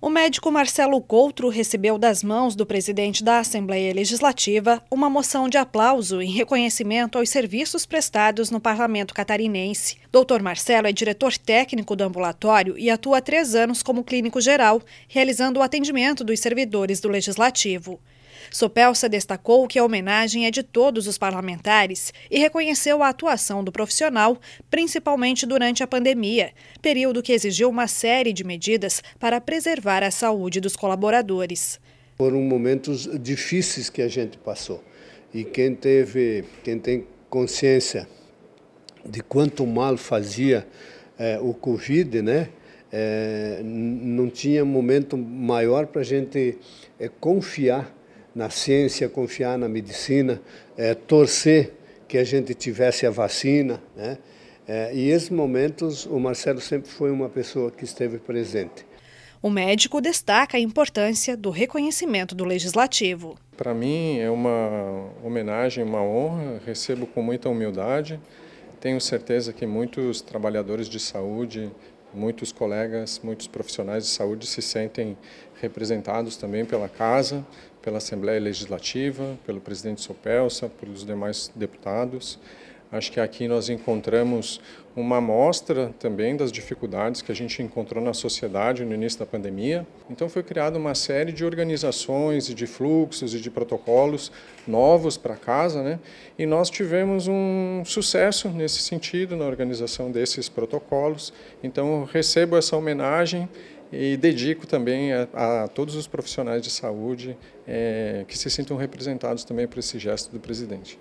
O médico Marcelo Coutro recebeu das mãos do presidente da Assembleia Legislativa uma moção de aplauso em reconhecimento aos serviços prestados no parlamento catarinense. Dr. Marcelo é diretor técnico do ambulatório e atua há três anos como clínico geral, realizando o atendimento dos servidores do Legislativo. Sopelsa destacou que a homenagem é de todos os parlamentares e reconheceu a atuação do profissional, principalmente durante a pandemia, período que exigiu uma série de medidas para preservar a saúde dos colaboradores. Foram momentos difíceis que a gente passou e quem teve, quem tem consciência de quanto mal fazia é, o Covid, né? É, não tinha momento maior para a gente é, confiar na ciência, confiar na medicina, é, torcer que a gente tivesse a vacina, né? É, e esses momentos o Marcelo sempre foi uma pessoa que esteve presente. O médico destaca a importância do reconhecimento do legislativo. Para mim é uma homenagem, uma honra, recebo com muita humildade. Tenho certeza que muitos trabalhadores de saúde muitos colegas, muitos profissionais de saúde se sentem representados também pela Casa, pela Assembleia Legislativa, pelo presidente Sopelsa, pelos demais deputados. Acho que aqui nós encontramos uma amostra também das dificuldades que a gente encontrou na sociedade no início da pandemia. Então foi criada uma série de organizações e de fluxos e de protocolos novos para casa, né? E nós tivemos um sucesso nesse sentido na organização desses protocolos. Então recebo essa homenagem e dedico também a, a todos os profissionais de saúde é, que se sintam representados também por esse gesto do presidente.